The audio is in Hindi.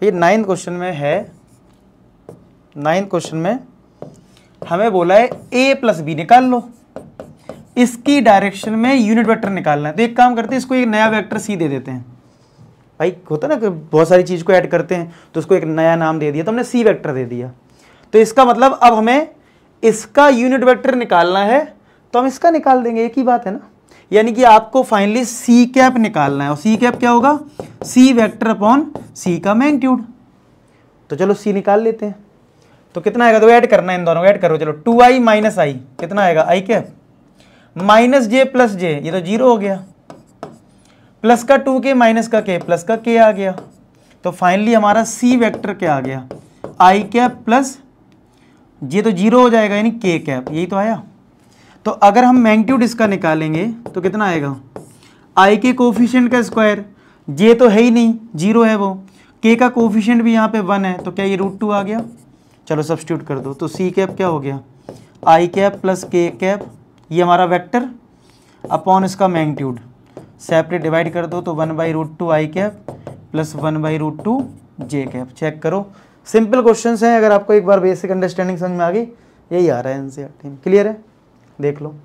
तो ये नाइन्थ क्वेश्चन में है नाइन्थ क्वेश्चन में हमें बोला है ए प्लस बी निकाल लो इसकी डायरेक्शन में यूनिट वेक्टर निकालना है तो एक काम करते हैं इसको एक नया वेक्टर सी दे देते हैं भाई होता ना बहुत सारी चीज़ को ऐड करते हैं तो उसको एक नया नाम दे दिया तो हमने सी वेक्टर दे दिया तो इसका मतलब अब हमें इसका यूनिट वेक्टर निकालना है तो हम इसका निकाल देंगे एक ही बात है ना यानी कि आपको फाइनली सी कैप निकालना है और सी कैप क्या होगा सी वेक्टर अपॉन सी का मैंगट्यूड तो चलो सी निकाल लेते हैं तो कितना आएगा तो ऐड करना है इन दोनों ऐड करो चलो टू आई माइनस आई कितना आएगा आई क्या माइनस जे प्लस जे ये तो जीरो हो गया प्लस का टू के माइनस का के प्लस का के आ गया तो फाइनली हमारा सी वेक्टर क्या आ गया आई कैप प्लस ये तो जीरो हो जाएगा यानी के कैप यही तो आया तो अगर हम मैंगट्यूड इसका निकालेंगे तो कितना आएगा आई के कोफिशियंट का स्क्वायर जे तो है ही नहीं जीरो है वो के का कोफिशियंट भी यहाँ पे वन है तो क्या ये रूट टू आ गया चलो सब्सिट्यूट कर दो तो सी कैप क्या हो गया I cap plus K cap ये हमारा वेक्टर अपॉन इसका मैंगट्यूड सेपरेट डिवाइड कर दो तो one by root two I cap plus one by root two J cap check करो सिंपल क्वेश्चन हैं अगर आपको एक बार बेसिक अंडरस्टैंडिंग समझ में आ गई यही आ रहा है एन क्लियर है देख लो